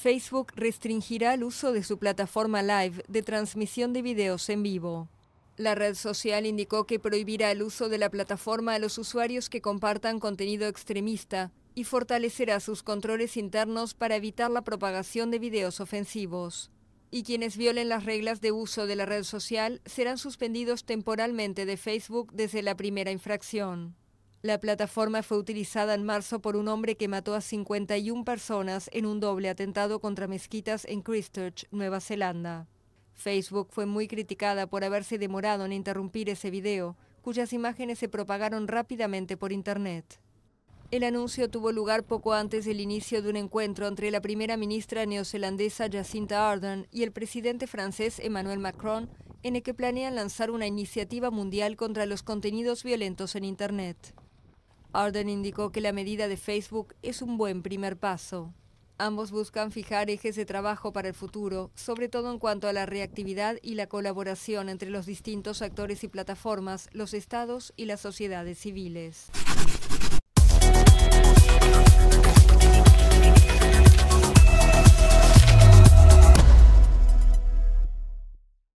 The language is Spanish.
Facebook restringirá el uso de su plataforma live de transmisión de videos en vivo. La red social indicó que prohibirá el uso de la plataforma a los usuarios que compartan contenido extremista y fortalecerá sus controles internos para evitar la propagación de videos ofensivos. Y quienes violen las reglas de uso de la red social serán suspendidos temporalmente de Facebook desde la primera infracción. La plataforma fue utilizada en marzo por un hombre que mató a 51 personas en un doble atentado contra mezquitas en Christchurch, Nueva Zelanda. Facebook fue muy criticada por haberse demorado en interrumpir ese video, cuyas imágenes se propagaron rápidamente por Internet. El anuncio tuvo lugar poco antes del inicio de un encuentro entre la primera ministra neozelandesa Jacinta Ardern y el presidente francés Emmanuel Macron, en el que planean lanzar una iniciativa mundial contra los contenidos violentos en Internet. Arden indicó que la medida de Facebook es un buen primer paso. Ambos buscan fijar ejes de trabajo para el futuro, sobre todo en cuanto a la reactividad y la colaboración entre los distintos actores y plataformas, los estados y las sociedades civiles.